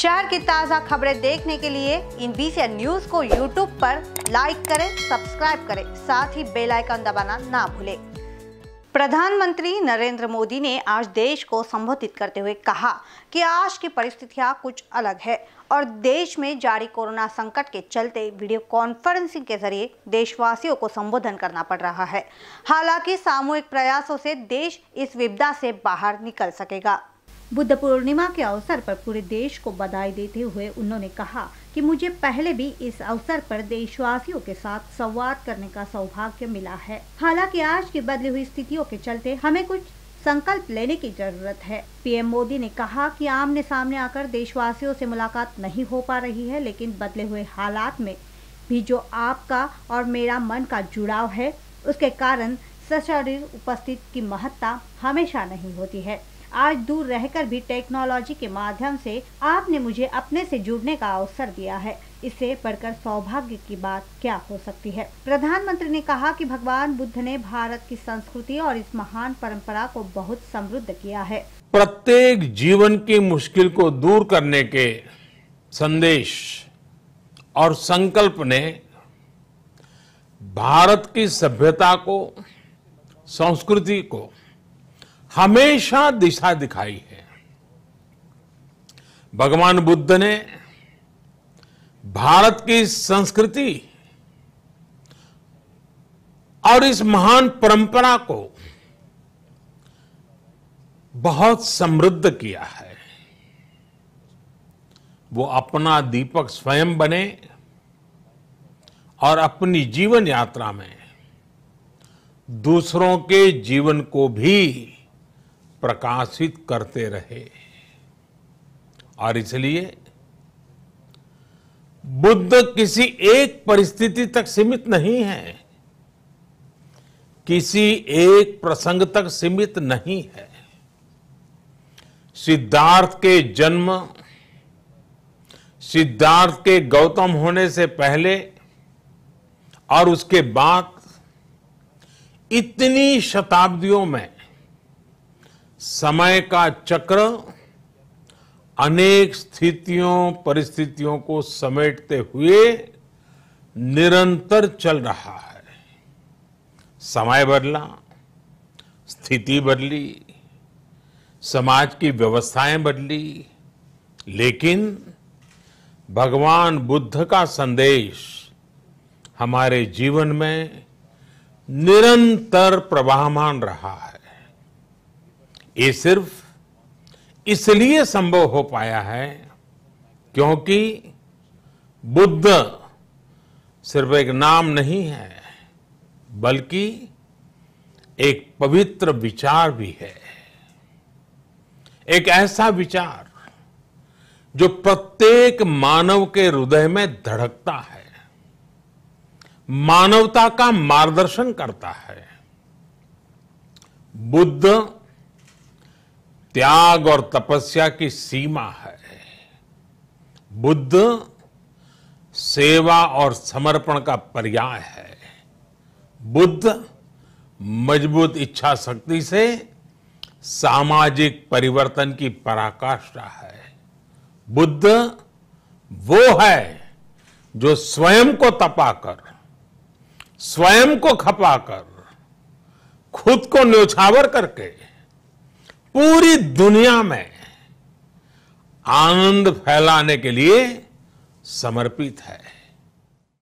शहर की ताज़ा खबरें देखने के लिए इन बीसी न्यूज को यूट्यूब पर लाइक करें सब्सक्राइब करें साथ ही बेल आइकन दबाना ना भूलें प्रधानमंत्री नरेंद्र मोदी ने आज देश को संबोधित करते हुए कहा कि आज की परिस्थितियां कुछ अलग है और देश में जारी कोरोना संकट के चलते वीडियो कॉन्फ्रेंसिंग के जरिए देशवासियों को संबोधन करना पड़ रहा है हालांकि सामूहिक प्रयासों से देश इस विपदा से बाहर निकल सकेगा बुद्ध पूर्णिमा के अवसर पर पूरे देश को बधाई देते हुए उन्होंने कहा कि मुझे पहले भी इस अवसर पर देशवासियों के साथ संवाद करने का सौभाग्य मिला है हालांकि आज की बदली हुई स्थितियों के चलते हमें कुछ संकल्प लेने की जरूरत है पीएम मोदी ने कहा कि आमने सामने आकर देशवासियों से मुलाकात नहीं हो पा रही है लेकिन बदले हुए हालात में भी जो आपका और मेरा मन का जुड़ाव है उसके कारण सशरीर उपस्थित की महत्ता हमेशा नहीं होती है आज दूर रहकर भी टेक्नोलॉजी के माध्यम से आपने मुझे अपने से जुड़ने का अवसर दिया है इसे पढ़कर सौभाग्य की बात क्या हो सकती है प्रधानमंत्री ने कहा कि भगवान बुद्ध ने भारत की संस्कृति और इस महान परंपरा को बहुत समृद्ध किया है प्रत्येक जीवन की मुश्किल को दूर करने के संदेश और संकल्प ने भारत की सभ्यता को संस्कृति को हमेशा दिशा दिखाई है भगवान बुद्ध ने भारत की संस्कृति और इस महान परंपरा को बहुत समृद्ध किया है वो अपना दीपक स्वयं बने और अपनी जीवन यात्रा में दूसरों के जीवन को भी प्रकाशित करते रहे और इसलिए बुद्ध किसी एक परिस्थिति तक सीमित नहीं है किसी एक प्रसंग तक सीमित नहीं है सिद्धार्थ के जन्म सिद्धार्थ के गौतम होने से पहले और उसके बाद इतनी शताब्दियों में समय का चक्र अनेक स्थितियों परिस्थितियों को समेटते हुए निरंतर चल रहा है समय बदला स्थिति बदली समाज की व्यवस्थाएं बदली लेकिन भगवान बुद्ध का संदेश हमारे जीवन में निरंतर प्रवाहमान रहा है ये सिर्फ इसलिए संभव हो पाया है क्योंकि बुद्ध सिर्फ एक नाम नहीं है बल्कि एक पवित्र विचार भी है एक ऐसा विचार जो प्रत्येक मानव के हृदय में धड़कता है मानवता का मार्गदर्शन करता है बुद्ध त्याग और तपस्या की सीमा है बुद्ध सेवा और समर्पण का पर्याय है बुद्ध मजबूत इच्छा शक्ति से सामाजिक परिवर्तन की पराकाष्ठा है बुद्ध वो है जो स्वयं को तपाकर स्वयं को खपाकर खुद को न्योछावर करके पूरी दुनिया में आनंद फैलाने के लिए समर्पित है